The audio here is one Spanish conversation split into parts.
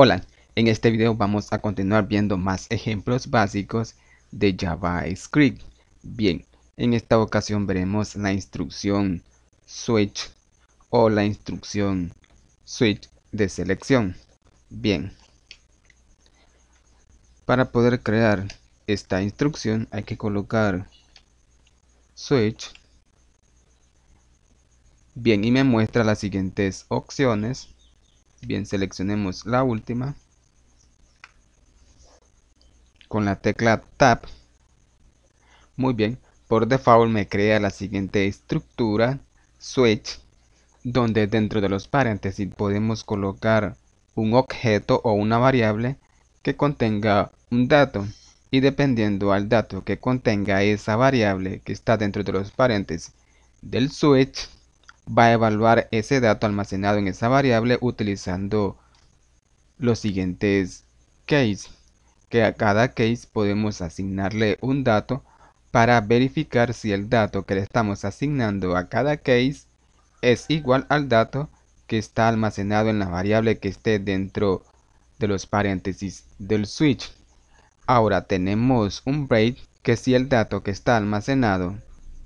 Hola, en este video vamos a continuar viendo más ejemplos básicos de JavaScript. Bien, en esta ocasión veremos la instrucción switch o la instrucción switch de selección. Bien, para poder crear esta instrucción hay que colocar switch. Bien, y me muestra las siguientes opciones Bien, seleccionemos la última. Con la tecla Tab. Muy bien, por default me crea la siguiente estructura, switch, donde dentro de los paréntesis podemos colocar un objeto o una variable que contenga un dato y dependiendo al dato que contenga esa variable que está dentro de los paréntesis del switch va a evaluar ese dato almacenado en esa variable utilizando los siguientes case que a cada case podemos asignarle un dato para verificar si el dato que le estamos asignando a cada case es igual al dato que está almacenado en la variable que esté dentro de los paréntesis del switch. Ahora tenemos un break que si el dato que está almacenado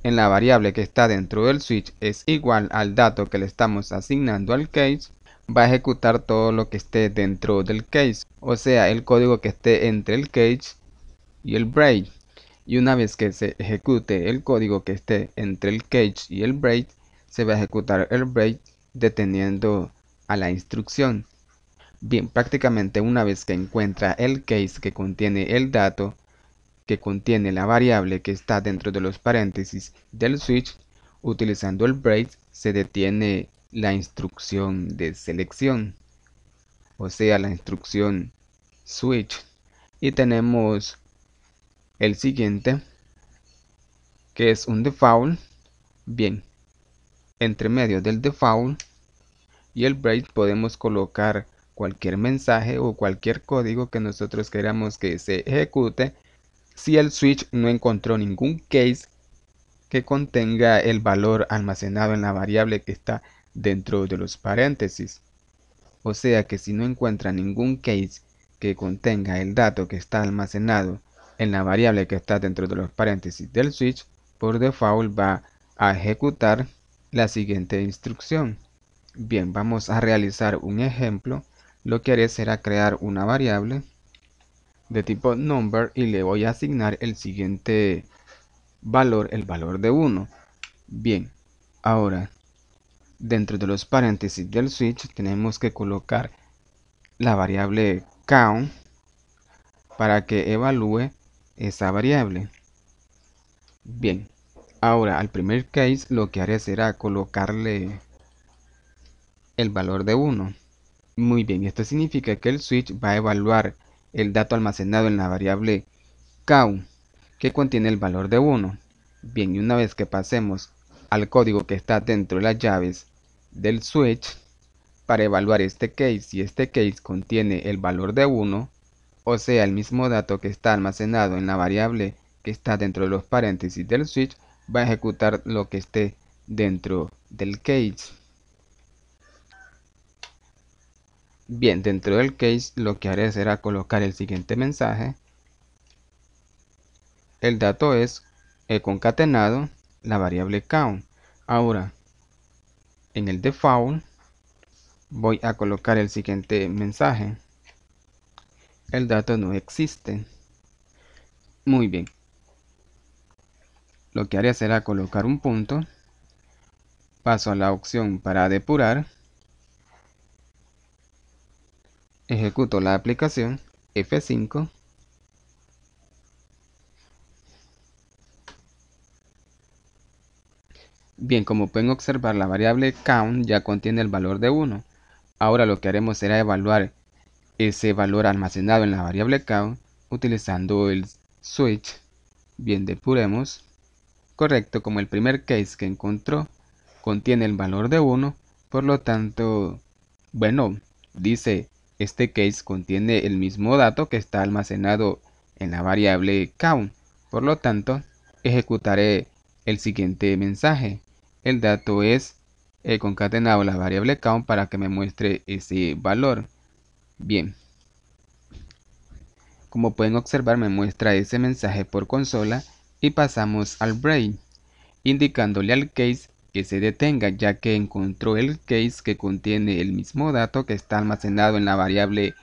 en la variable que está dentro del switch es igual al dato que le estamos asignando al case, va a ejecutar todo lo que esté dentro del case, o sea el código que esté entre el case y el break. Y una vez que se ejecute el código que esté entre el cage y el break, se va a ejecutar el break deteniendo a la instrucción. Bien, prácticamente una vez que encuentra el case que contiene el dato, que contiene la variable que está dentro de los paréntesis del switch, utilizando el break se detiene la instrucción de selección, o sea la instrucción switch. Y tenemos el siguiente, que es un default. Bien, entre medio del default y el break podemos colocar cualquier mensaje o cualquier código que nosotros queramos que se ejecute si el switch no encontró ningún case que contenga el valor almacenado en la variable que está dentro de los paréntesis. O sea que si no encuentra ningún case que contenga el dato que está almacenado en la variable que está dentro de los paréntesis del switch, por default va a ejecutar la siguiente instrucción. Bien, vamos a realizar un ejemplo. Lo que haré será crear una variable de tipo number y le voy a asignar el siguiente valor, el valor de 1. Bien, ahora dentro de los paréntesis del switch tenemos que colocar la variable count para que evalúe esa variable. Bien, ahora al primer case lo que haré será colocarle el valor de 1. Muy bien, esto significa que el switch va a evaluar el dato almacenado en la variable count que contiene el valor de 1. Bien, y una vez que pasemos al código que está dentro de las llaves del switch, para evaluar este case, si este case contiene el valor de 1, o sea, el mismo dato que está almacenado en la variable que está dentro de los paréntesis del switch, va a ejecutar lo que esté dentro del case. Bien, dentro del case lo que haré será colocar el siguiente mensaje. El dato es he concatenado la variable count. Ahora, en el default voy a colocar el siguiente mensaje. El dato no existe. Muy bien. Lo que haré será colocar un punto. Paso a la opción para depurar. ejecuto la aplicación F5 Bien, como pueden observar, la variable count ya contiene el valor de 1. Ahora lo que haremos será evaluar ese valor almacenado en la variable count utilizando el switch. Bien, depuremos. Correcto, como el primer case que encontró contiene el valor de 1, por lo tanto, bueno, dice este case contiene el mismo dato que está almacenado en la variable count. Por lo tanto, ejecutaré el siguiente mensaje. El dato es concatenado la variable count para que me muestre ese valor. Bien. Como pueden observar, me muestra ese mensaje por consola y pasamos al brain, indicándole al case que se detenga ya que encontró el case que contiene el mismo dato que está almacenado en la variable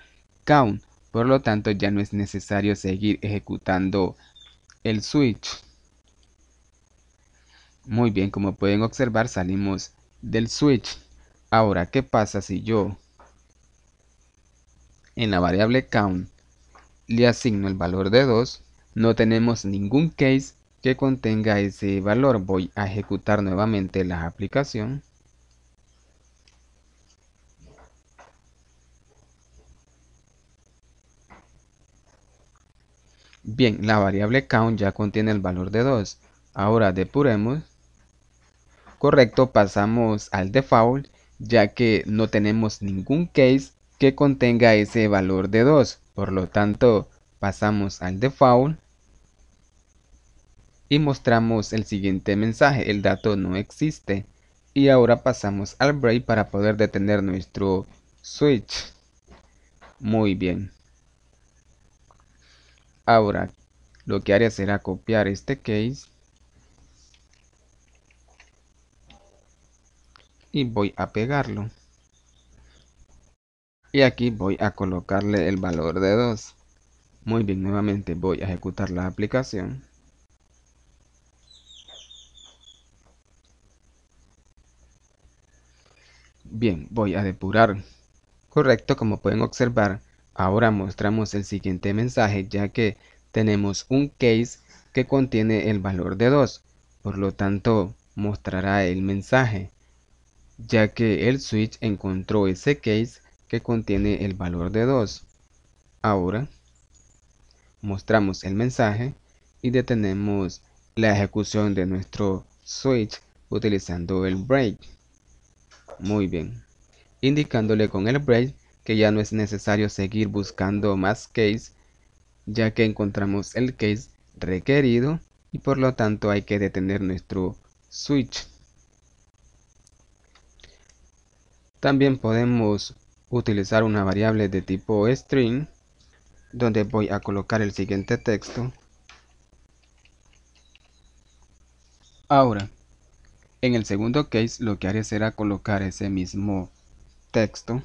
count, por lo tanto ya no es necesario seguir ejecutando el switch. Muy bien, como pueden observar salimos del switch. Ahora, ¿qué pasa si yo en la variable count le asigno el valor de 2? No tenemos ningún case que contenga ese valor. Voy a ejecutar nuevamente la aplicación. Bien, la variable count ya contiene el valor de 2. Ahora depuremos. Correcto, pasamos al default ya que no tenemos ningún case que contenga ese valor de 2. Por lo tanto, pasamos al default y mostramos el siguiente mensaje, el dato no existe. Y ahora pasamos al break para poder detener nuestro switch. Muy bien. Ahora lo que haré será copiar este case. Y voy a pegarlo. Y aquí voy a colocarle el valor de 2. Muy bien, nuevamente voy a ejecutar la aplicación. Bien, voy a depurar. Correcto, como pueden observar, ahora mostramos el siguiente mensaje ya que tenemos un case que contiene el valor de 2, por lo tanto mostrará el mensaje, ya que el switch encontró ese case que contiene el valor de 2. Ahora mostramos el mensaje y detenemos la ejecución de nuestro switch utilizando el break muy bien, indicándole con el break que ya no es necesario seguir buscando más case, ya que encontramos el case requerido y por lo tanto hay que detener nuestro switch. También podemos utilizar una variable de tipo string donde voy a colocar el siguiente texto. Ahora, en el segundo case lo que haré será colocar ese mismo texto.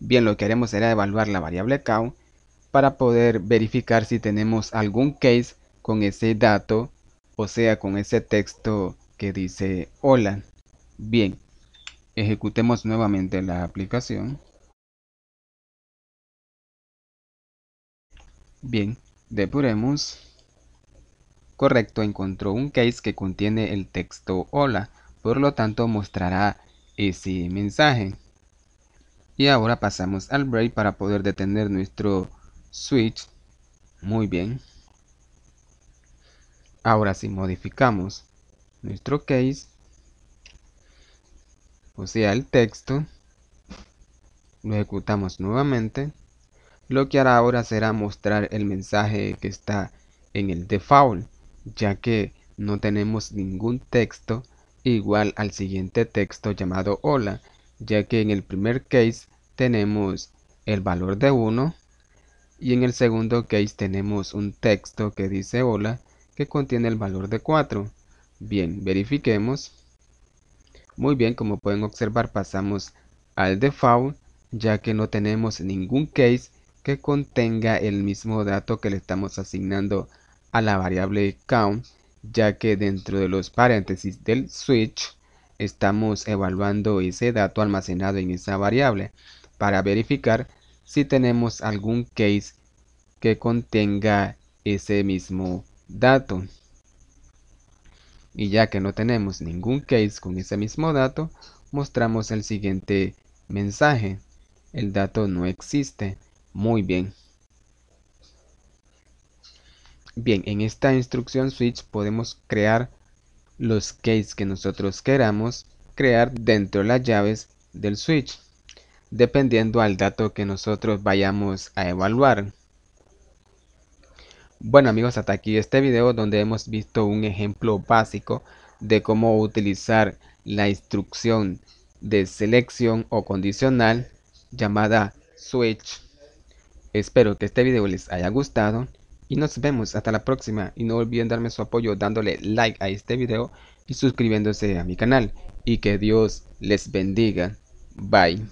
Bien, lo que haremos será evaluar la variable count para poder verificar si tenemos algún case con ese dato, o sea, con ese texto que dice hola. Bien, ejecutemos nuevamente la aplicación. Bien, depuremos correcto encontró un case que contiene el texto hola, por lo tanto mostrará ese mensaje. Y ahora pasamos al break para poder detener nuestro switch. Muy bien. Ahora si modificamos nuestro case, o sea el texto, lo ejecutamos nuevamente, lo que hará ahora será mostrar el mensaje que está en el default ya que no tenemos ningún texto igual al siguiente texto llamado hola, ya que en el primer case tenemos el valor de 1 y en el segundo case tenemos un texto que dice hola que contiene el valor de 4. Bien, verifiquemos. Muy bien, como pueden observar pasamos al default ya que no tenemos ningún case que contenga el mismo dato que le estamos asignando a la variable count ya que dentro de los paréntesis del switch estamos evaluando ese dato almacenado en esa variable para verificar si tenemos algún case que contenga ese mismo dato y ya que no tenemos ningún case con ese mismo dato mostramos el siguiente mensaje el dato no existe muy bien Bien, en esta instrucción switch podemos crear los cases que nosotros queramos crear dentro de las llaves del switch, dependiendo al dato que nosotros vayamos a evaluar. Bueno amigos, hasta aquí este video donde hemos visto un ejemplo básico de cómo utilizar la instrucción de selección o condicional llamada switch. Espero que este video les haya gustado y nos vemos hasta la próxima y no olviden darme su apoyo dándole like a este video y suscribiéndose a mi canal. Y que Dios les bendiga. Bye.